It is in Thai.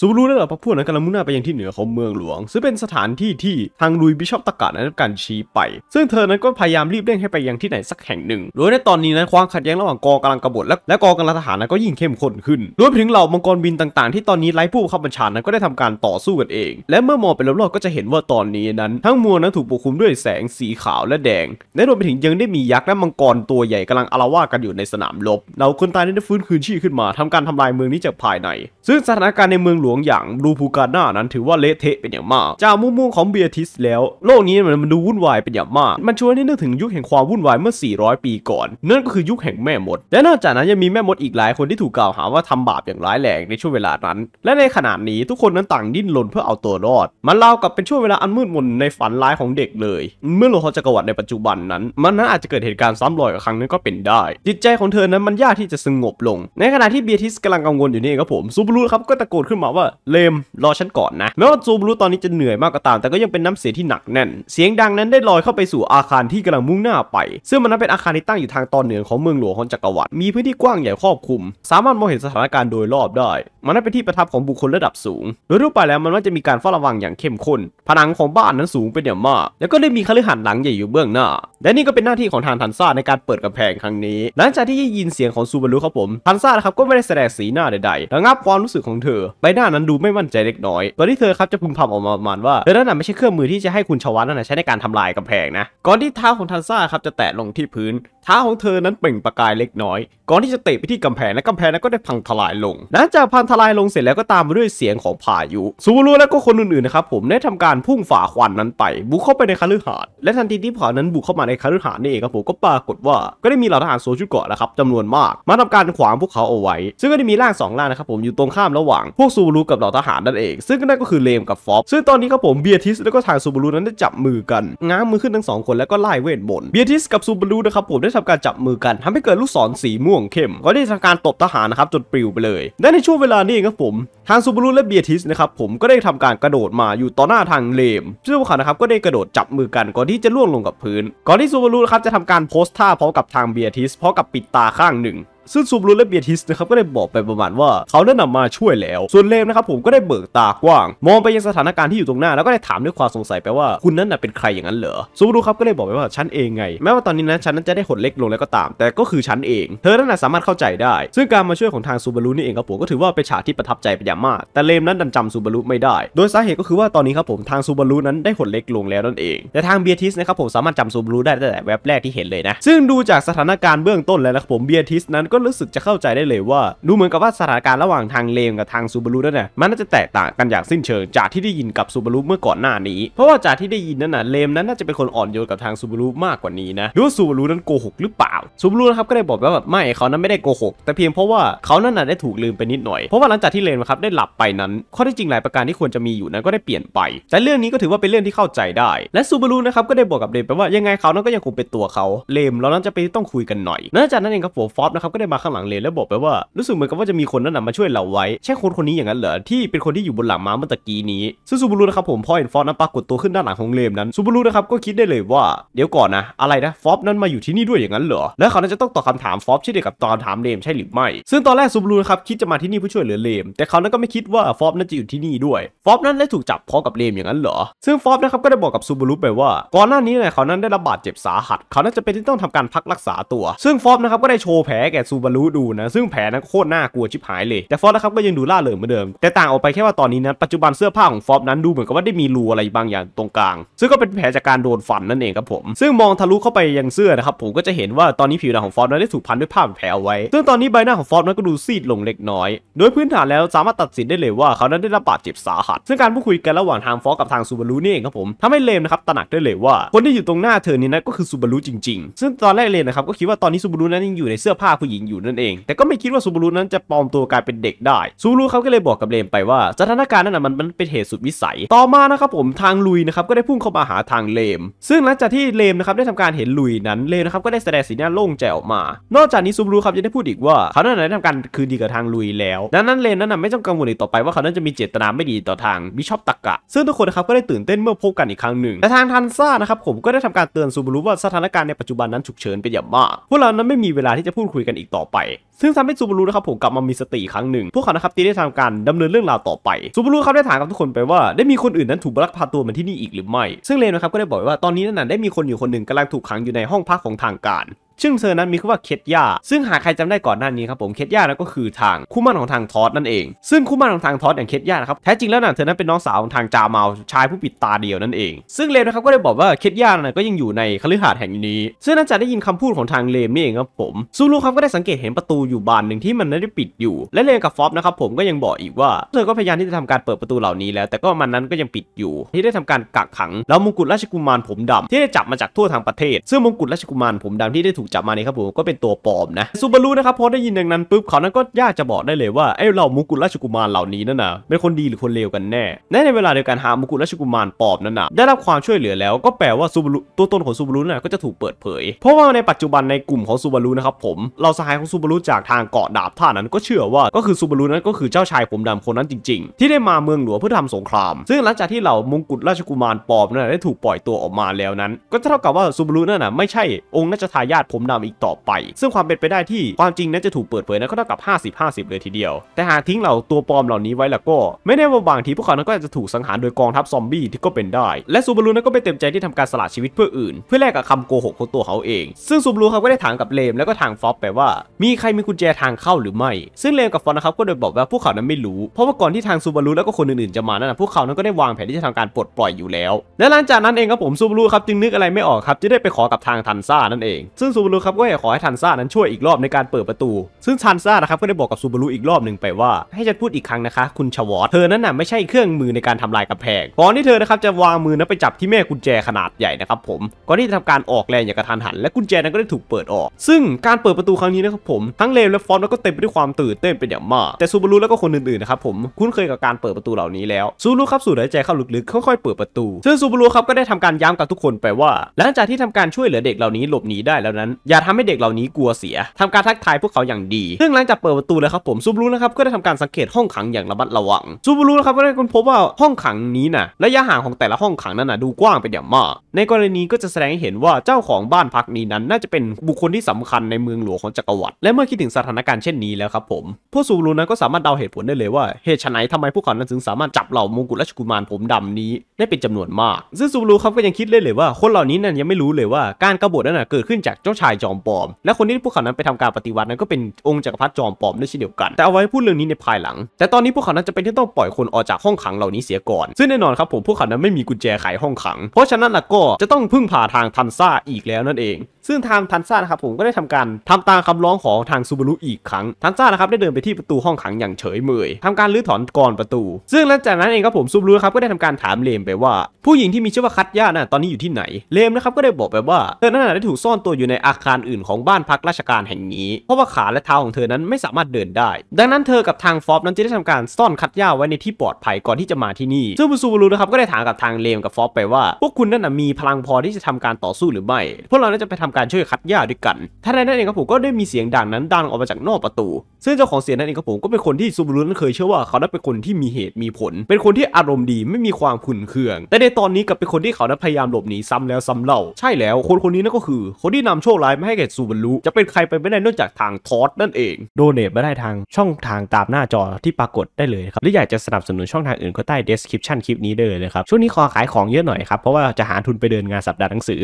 ซูบูรุและเหล่าพรรคพวกนั้นกำลังมุ่งหน้าไปยังที่เหนือของเมืองหลวง ซึ่งเป็นสถานที่ที่ทางลุยบิชอปตะการนั้นการชี้ไป ซึ่งเธอนั้นก็พยายามรีบเร่งให้ไปยังที่ไหนสักแห่งหนึ่งโดยในตอนนี้นั้นความขัดแย้งระหว่างกองกำลังกบฏและและกองกำลังทหารนั้นก็ยิ่งเข้มข้นขึ้น รวมถึงเหล่ามังกรบินต่างๆที่ตอนนี้ไร้ผู้บังคับบัญชานั้นก็ได้ทำการต่อสู้กันเอง และเมื่อมองไปรอบๆก็จะเห็นว่าตอนนี้นั้นทั้งมวลนั้นถูกปกคลุมด้วยแสงสีขาวและแดงและรวมไปถึงยังได้มียักษ์และมังกรตัวใหญ่กำลังอาละวาดกันอยู่ในสนามรบเหล่าคนตายนั้นได้ฟื้นคืนชีพขึ้นมาทำการทำลายเมืองนี้จากภายใน ซึ่งสถานการณ์ในเมืองหลววงอย่างรูปูกาน้านั้นถือว่าเละเทะเป็นอย่างมาก จากมุมมองของเบียติสแล้ว โลกนี้มันดูวุ่นวายเป็นอย่างมาก มันชวนให้นึกถึงยุคแห่งความวุ่นวายเมื่อ 400 ปีก่อนนั่นก็คือยุคแห่งแม่มด และนอกจากนั้นยังมีแม่มดอีกหลายคนที่ถูกกล่าวหาว่าทำบาปอย่างร้ายแรงในช่วงเวลานั้น และในขณะนี้ทุกคนนั้นต่างดิ้นรนเพื่อเอาตัวรอด มันเล่ากับเป็นช่วงเวลาอันมืดมนในฝันร้ายของเด็กเลย เมื่อโลกจักรวรรดิในปัจจุบันนั้น มันนั้นอาจจะเกิดเหตุการณ์ซ้ำรอยกับครั้งนั้นก็เป็นได้ จิตใจของเธอนั้นมันยากที่จะสงบลง ในขณะที่เบียติสกำลังกังวลอยู่นี่ครับผมซูบูรุครับก็ตะโกนขึ้นมาว่าว่าเลมรอฉันก่อนนะแม้ว่าซูบรู้ตอนนี้จะเหนื่อยมากก็ตาม แต่ก็ยังเป็นน้ำเสียที่หนักแน่น เสียงดังนั้นได้ลอยเข้าไปสู่อาคารที่กำลังมุ่งหน้าไป ซึ่งมันนั้นเป็นอาคารที่ตั้งอยู่ทางตอนเหนือของเมืองหลวงของจักรวรรดิมีพื้นที่กว้างใหญ่ครอบคลุม สามารถมองเห็นสถานการณ์โดยรอบได้ มันนั้นเป็นที่ประทับของบุคคลระดับสูงโดยทั่วไปแล้วมันว่าจะมีการเฝ้าระวังอย่างเข้มข้นผนังของบ้านนั้นสูงเป็นอย่างมาก แล้วก็ได้มีคฤหาสน์หลังใหญ่อยู่เบื้องหน้าและนี่ก็เป็นหน้าที่ของทางทันซ่าในการเปิดกำแพงครั้งนี้ หลังจากที่ได้ยินเสียงของซูบารุครับผมทันซ่านะครับก็ไม่ได้แสดงสีหน้าใดๆระงับความรู้สึกของเธอใบน้านั้นดูไม่มั่นใจเล็กน้อยตอนที่เธอครับจะพึมพำออกมาประมาณว่าเธอนั่นน่ะไม่ใช่เครื่องมือที่จะให้คุณชวัตนั่นใช้ในการทำลายกำแพงนะก่อนที่เท้าของทันซ่าครับจะแตะลงที่พื้นเท้าของเธอนั้นเปล่งประกายเล็กน้อยก่อนที่จะเตะไปที่กำแพงและกำแพงนั้นก็ได้พังทลายลงหลังจากพังทลายลงเสร็จแล้วก็ตามมาด้วยเสียงของพายุซูรุและก็คนอื่นๆนะครับผมได้ทำการพุ่งฝ่าควันนั้นไปบุกเข้าไปในคฤหาสน์และทันทีที่ผ่านั้นบุกเข้ามาในคฤหาสน์นี่เองครับผมก็ปรากฏว่า ก็ได้มีเหล่าทหารโซชุดเกาะนะครับจำนวนมาก มาทำการขวางพวกเขาเอาไว้ ซึ่งก็ได้มีร่างสองร่างนะครับผมอยู่ตรงข้ามระหว่างพวกซูรุกับเหล่าทหารนั่นเอง ซึ่งนั่นก็คือเลมกับฟอบซึ่งตอนนี้ครับผมเบียทิสแล้วก็ทางซูบารุนั้นได้จับมือกันง้างมือขึ้นทั้งสองคนแล้วก็ไล่เวทมนต์เบียทิสกับซูบารุนะครับผมได้ทำการจับมือกันทำให้เกิดลูกศรสีม่วงเข้มก็ได้ทำการตบทหารนะครับจนปลิวไปเลยและในช่วงเวลานี้ครับผม ทางซูบารุและเบียทิสนะครับผมก็ได้ทำการกระโดดมาอยู่ต่อหน้าทางเลมซึ่งพวกเขานะครับก็ได้กระโดดจับมือกันก่อนที่จะล่วงลงกับพื้น ก่อนที่ซูบารุนะครับจะทำการโพสท่าพร้อมกับทางเบียทิสพร้อมกับปิดตาข้างหนึ่งซึ่งซูบรูและเบียทิสนะครับก็ได้บอกไปประมาณว่าเขาได้นำมาช่วยแล้ว ส่วนเลมนะครับผมก็ได้เบิกตากว้าง มองไปยังสถานการณ์ที่อยู่ตรงหน้าแล้วก็ได้ถามด้วยความสงสัยไปว่า คุณนั้นน่ะเป็นใครอย่างนั้นเหรอซูบรูครับก็ได้บอกไปว่า ฉันเองไง แม้ว่าตอนนี้นะฉันนั้นจะได้หดเล็กลงแล้วก็ตาม แต่ก็คือฉันเองเธอนั้นน่ะสามารถเข้าใจได้ ซึ่งการมาช่วยของทางซูบารุนี่เองครับผมก็ถือว่าเป็นฉากที่ประทับใจเป็นอย่างมากแต่เลมนั้นดันจำซูบารุไม่ได้โดยสาเหตุก็คือว่าตอนนี้ครับผมทางซูบารุนั้นได้หดเล็กลงแล้วนั่นเองแต่ทางเบียทิสนะครับผมสามารถจำซูบลูได้ตั้งแต่แว็บแรกที่เห็นเลยนะซึ่งดูจากสถานการณ์เบื้องต้นแล้วนะผมเบียทิสนั้นก็รู้สึกจะเข้าใจได้เลยว่าดูเหมือนกับว่าสถานการณ์ระหว่างทางเลมกับทางซูบารุนั่นน่ะมันน่าจะแตกต่างกันอย่างสิ้นเชิงจากที่ได้ยินกับซูบารุเมื่อก่อนหน้านี้ เพราะว่าจากที่ได้ยินนั้นน่ะเลมนั้นน่าจะเป็นคนอ่อนโยนกับทางซูบารุมากกว่านี้นะหรือว่าซูบารุนั้นโกหกหรือเปล่าซูบารุนะครับก็ได้บอกว่าแบบไม่เขานั้นไม่ได้โกหกแต่เพียงเพราะว่าเขานั้นน่ะได้ถูกลืมไปนิดหน่อย เพราะว่าหลังจากที่เลมนะครับได้หลับไปนั้น ข้อที่จริงหลายประการที่ควรจะมีอยู่นั้นก็ได้เปลี่ยนไป แต่เรื่องนี้ก็ถือว่าเป็นเรื่องที่เข้าใจได้และซูบารุนะครับก็ได้บอกกับเลมไปว่ายังไงเขานั้นก็ยังคงเป็นตัวเขาเลมเรานั้นจะไปต้องคุยกันหน่อยนอกจากนั้นเองครับผมฟอสนะครับก็ได้มาข้างหลังเลนแล้วบอกไปว่ารู้สึกเหมือนกับว่าจะมีคนนั้นมาช่วยเราไว้ ใช่คนคนนี้อย่างนั้นเหรอ ที่เป็นคนที่อยู่บนหลังม้าเมื่อกี้นี้ซึ่งซูบูรุนะครับผมพอเห็นฟอสนั้นปรากฏตัวขึ้นด้านหลังของเลมนั้นซูบูรุนะครับก็คิดได้เลยว่า เดี๋ยวก่อนนะอะไรนะฟอสนั้นมาอยู่ที่นี่ด้วยอย่างนั้นเหรอ แล้วเขาจะต้องตอบคำถามฟอสเช่นเดียวกับตอนถามเลมใช่หรือไม่ซึ่งตอนแรกซูบูรุนะครับคิดจะมาที่นี่เพื่อช่วยเหลือเลม แต่เขานั้นก็ไม่คิดว่าฟอสนั้นจะอยู่ที่นี่ด้วยฟอสนั้นได้ถูกจับพร้อมกับเลมอย่างนั้นเหรอซึ่งฟอสนะครับก็ได้บอกกับซูบูรุไปว่าก่อนหน้านี้เนี่ยเขานั้นได้รับบาดเจ็บสาหัส เขาน่าจะเป็นที่ต้องทำการพักรักษาตัว ซึ่งฟอสนะครับก็ได้โชว์แผลแก่ซูบารุดูนะซึ่งแผลนั้นโคตรน่ากลัวชิบหายเลย แต่ฟอสนะครับก็ยังดูล่าเริงเหมือนเดิม แต่ต่างออกไปแค่ว่าตอนนี้นั้นปัจจุบันเสื้อผ้าของฟอสนั้นดูเหมือนกับว่าได้มีรูอะไรบางอย่างตรงกลาง ซึ่งก็เป็นแผลจากการโดนฟันนั่นเองครับผมซึ่งมองทะลุเข้าไปยังเสื้อนะครับผมก็จะเห็นว่าตอนนี้ผิวหนังของฟอสนั้นได้ถูกพันด้วยผ้าแผลเอาไว้ซึ่งตอนนี้ใบหน้าของฟอสนั้นก็ดูซีดลงเล็กน้อยโดยพื้นฐานแล้วสามารถตัดสินได้เลยว่าเขานั้นได้รับบาดเจ็บสาหัสซึ่งการพูดคุยกันระหว่างทางฟอสกับทางซูบารุนี่เองครับผมทำให้เลมนะครับตระหนักได้เลยว่าคนที่อยู่ตรงหน้าเธอนีนก็คือซูบารุจริงๆ ซึ่งตอนแรกเลนะครับก็คิดว่าตอนนี้ซูบารุนั้นยังอยู่ในเสื้อผ้าผู้หญิงอยู่นั่นเอง แต่ก็ไม่คิดว่าซูบูรุนั้นจะปลอมตัวกลายเป็นเด็กได้ซูบูรุเขาก็เลยบอกกับเลมไปว่าสถานการณ์นั้นมันเป็นเหตุสุดวิสัยต่อมานะครับผมทางลุยนะครับก็ได้พุ่งเข้ามาหาทางเลม ซึ่งหลังจากที่เลมนะครับได้ทำการเห็นลุยนั้นเลมนะครับก็ได้แสดงสีหน้าโล่งใจออกมา นอกจากนี้ซูบูรุครับยังได้พูดอีกว่า เขานั้นได้ทำการคืนดีกับทางลุย แล้วดังนั้นเลมนั้นไม่ต้องกังวลอีกต่อไปว่าเขานั้นจะมีเจตนาไม่ดีต่อทางบิชอปตักกะ ซึ่งทุกคนนะครับก็ได้ตื่นเต้นเมื่อพบกันอีกครั้งหนึ่งแต่ทางทันซ่านะครับผมก็ได้ทำการเตือนซูบูรุว่าสถานการณ์ในปัจจุบันนั้นฉุกเฉินเป็นอย่างมากพวกเรานั้นไม่มีเวลาที่จะพูดคุยกันอีกต่อไปซึ่งทำให้ซูบารุนะครับผมกลับมามีสติครั้งหนึ่งพวกเขานะครับตีได้ทำการดำเนินเรื่องราวต่อไปซูบารุครับได้ถามกับทุกคนไปว่าได้มีคนอื่นนั้นถูกบลักพาตัวมาที่นี่อีกหรือไม่ซึ่งเลนนะครับก็ได้บอกว่าตอนนี้นั่นได้มีคนอยู่คนหนึ่งกำลังถูกขังอยู่ในห้องพักของทางการซึ่งเธอนั้นมีคือว่าเคทยาซึ่งหากใครจำได้ก่อนหน้านี้ครับผมเคทย่านะก็คือทางคู่มั่นของทางทอสนั่นเองซึ่งคู่มั่นของทางทอสอย่างเคทยานะครับแท้จริงแล้วนะเธอนั้นเป็นน้องสาวของทางจาเมาชายผู้ปิดตาเดียวนั่นเอง ซึ่งเลมนะครับก็ได้บอกว่าเคทย่าน่ะก็ยังอยู่ในคฤหาสน์แห่งนี้ ซึ่งนั่นจะได้ยินคำพูดของทางเลมนี่เองครับผมซูรุครับก็ได้สังเกตเห็นประตูอยู่บานหนึ่งที่มันไม่ได้ปิดอยู่ และเลมกับฟอบนะครับผมก็ยังบอกอีกว่าเธอก็พยายามที่จะทำการเปิดประตูเหล่านี้แล้ว แต่ก็มันนั้นก็ยังปิดอยู่ที่ได้ทำการกักขังแล้วมงกุฎราชกุมารผมดำ ที่ได้จับมาจากทั่วทางประเทศซึ่งมงกุฎราชกุมารผมดำที่ได้ถูกจับมานี่ครับผม ก็เป็นตัวปลอมนะซูบารุนะครับ พอได้ยินอย่างนั้นปุ๊บเขานั้นก็ยากจะบอกได้เลยว่าไอ้เหล่ามุกุลราชกุมารเหล่านี้นั่นนะเป็นคนดีหรือคนเลวกันแน่แในเวลาเดียวกันหามุกุลราชกุมารปลอมนั่นนะได้รับความช่วยเหลือแล้วก็แปลว่าซูบารุตัวตนของซูบารุน่ะก็จะถูกเปิดเผยเพราะว่าในปัจจุบันในกลุ่มของซูบารุนะครับผมเราสหายของซูบารุจากทางเกาะดาบท่านั้นก็เชื่อว่าก็คือซูบารุนั้นก็คือเจ้าชายผมดำคนนั้นจริงๆ ที่ได้มาเมืองหลวงเพื่อทำสงคราม ซึ่งหลังจากที่เหล่ามุกุลราชกุมารปลอมนั่นได้ถูกปล่อยตัวออกมาแล้วนั้น ก็เท่ากับว่าซูบารุนั่นน่ะไม่ใช่องค์นัชทายาทผมดำอีกต่อไป ซึ่งความเป็นไปได้ที่ความจริงนั้นจะถูกเปิดเผยนั้นก็เท่ากับ 50-50 เลยทีเดียว แต่หากทิ้งเหล่าตัวปลอมเหล่านี้ไว้แล้วก็ ไม่แน่ว่าบางที พวกเขานั้นก็จะถูกสังหารโดยกองทัพซอมบี้ที่ก็เป็นได้ และซูบารุนั้นก็ไม่เต็มใจที่ทำการสละชีวิตเพื่ออื่น เพื่อแลกกับคำโกหกของตัวเขาเอง ซึ่งซูบารุเขาก็ได้ถามกับเลมแล้วก็ทางฟอปไปว่า มีใครมีกุญแจทางเข้าหรือไม่ ซึ่งเลมกับฟอนนะครับก็โดยบอกว่าพวกเขานั้นไม่รู้ เพราะว่าก่อนที่ทางซูบารุแล้วก็คนอื่นๆจะมานั้นพวกเขานั้นก็ได้วางแผนที่จะทำาการปลดปล่อยอยู่แล้ว และหลังจากนั้นเองครับผมซูบารุครับจึงนึกอะไรไม่ออกครับจงได้ไปขอกับทางทันซ่านั่นเองซึ่งซซูบารุครับ ก็ขอให้ทันซ่านั้นช่วยอีกรอบในการเปิดประตู ซึ่งทันซ่านะครับก็ได้บอกกับซูบารุอีกรอบหนึ่งไปว่าให้ฉันพูดอีกครั้งนะคะคุณชวอตเธอนั้นน่ะไม่ใช่เครื่องมือในการทำลายกำแพงก่อนที่เธอนะครับจะวางมือนั้นไปจับที่แม่กุญแจขนาดใหญ่นะครับผมก่อนที่จะทำการออกแรงอย่างกระทันหันและกุญแจนั้นก็ได้ถูกเปิดออก ซึ่งการเปิดประตูครั้งนี้นะครับผมทั้งเลวและฟอนก็เต็มไปด้วยความตื่นเต้นเป็นอย่างมาก แต่ซูบารุแล้วก็คนอื่นๆนะครับผมคุ้นเคยกับการเปิดประตูเหล่านี้แล้วซูบารุครับสูดหายใจเข้าลึกๆค่อยๆเปิดประตูซึ่งซูบารุครับก็ได้ทำการย้ำกับทุกคนไปว่าหลังจากที่ทำการช่วยเหลือเด็กเหล่านี้หลบหนีได้แล้วนั้นอย่าทำให้เด็กเหล่านี้กลัวเสีย ทำการทักทายพวกเขาอย่างดี ซึ่งหลังจากเปิดประตูเลยครับผมซูบูรุนะครับก็ได้ทำการสังเกตห้องขังอย่างระมัดระวัง ซูบูรุนะครับก็ได้ค้นพบว่าห้องขังนี้นะระยะห่างของแต่ละห้องขังนั้นนะดูกว้างเป็นอย่างมาก ในกรณีก็จะแสดงให้เห็นว่าเจ้าของบ้านพักนี้นั้น น่าจะเป็นบุคคลที่สำคัญในเมืองหลวงของจักรวรรดิ และเมื่อคิดถึงสถานการณ์เช่นนี้แล้วครับผม พวกซูบูรุนะก็สามารถเดาเหตุผลได้เลยว่าเหตุไหนทำไมพวกเขานั้นถึงสามารถจับเหล่ามงกุฎราชกุมารผมดำนี้ ได้เป็นจำนวนมาก ซึ่งซูบรุครับก็ยังคิดเลยเลยว่า คนเหล่านี้นั้นยังไม่รู้เลยว่าการกบฏนั้นเกิดขึ้นจากเจ้าชายจอมปลอม และคนที่พวกเขานั้นไปทำการปฏิวัตินั้นก็เป็นองค์จักรพรรดิจอมปลอมด้วยเช่นเดียวกัน แต่เอาไว้พูดเรื่องนี้ในภายหลัง แต่ตอนนี้พวกเขานั้นจะเป็นที่ต้องปล่อยคนออกจากห้องขังเหล่านี้เสียก่อน ซึ่งแน่นอนครับผมพวกเขานั้นไม่มีกุญแจไขห้องขัง เพราะฉะนั้นล่ะก็จะต้องพึ่งพาทางทันซ่าอีกแล้วนั่นเอง ซึ่งทางทันซ่านะครับผมก็ได้ทำการทำตามคำร้องของทางซูบารุอีกครั้งทันซ่านะครับได้เดินไปที่ประตูห้องขังอย่างเฉยเมยทำการรื้อถอนกรประตู ซึ่งหลังจากนั้นเองครับผมซูบารุครับก็ได้ทำการถามเลมไปว่า ผู้หญิงที่มีชื่อว่าคัตย่าน่ะตอนนี้อยู่ที่ไหนเลมนะครับก็ได้บอกไปว่าเธอน้าได้ถูกซ่อนตัวอยู่ในอะอาคารอื่นของบ้านพักราชการแห่งนี้ เพราะว่าขาและเท้าของเธอนั้นไม่สามารถเดินได้ ดังนั้นเธอกับทางฟอบนั้นจะได้ทำการซ่อนคัดย่าไว้ในที่ปลอดภัยก่อนที่จะมาที่นี่ซึ่งบูซูบูรูนะครับก็ได้ถามกับทางเลมกับฟอบไปว่า พวกคุณนั่นมีพลังพอที่จะทำการต่อสู้หรือไม่พวกเราจะไปทำการช่วยคัดย่าด้วยกันท่านใดนั้นเองครับผมก็ได้มีเสียงดังนั้นดังออกมาจากนอกประตู ซึ่งเจ้าของเสียงนั้นเองครับผมก็เป็นคนที่ซูบูรูนั้นเคยเชื่อว่าเขานั้นเป็นคนที่มีเหตุมีผล เป็นคนที่อารมณ์ดีไม่มีความขุ่นเคือง แต่ในตอนนี้กับเป็นคนที่เขานั้นพยายามหลบหนีซ้ำแล้วซ้ำเล่าใช่แล้ว คนคนนี้นั่นก็คือคนที่นำโชคไลน์มาให้แก่ซูบารุจะเป็นใครไปไม่ได้นอกจากทางทอสนั่นเอง โดเนทมาได้ทางช่องทางตามหน้าจอที่ปรากฏได้เลยครับ หรืออยากจะสนับสนุนช่องทางอื่นก็ใต้เดสคริปชันคลิปนี้ได้เลยนะครับ ช่วงนี้ขอขายของเยอะหน่อยครับ เพราะว่าจะหาทุนไปเดินงานสัปดาห์หนังสือ